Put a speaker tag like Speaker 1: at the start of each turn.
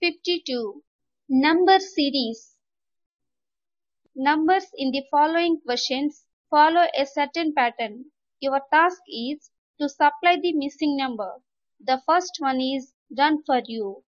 Speaker 1: 52. Number series. Numbers in the following questions follow a certain pattern. Your task is to supply the missing number. The first one is done for you.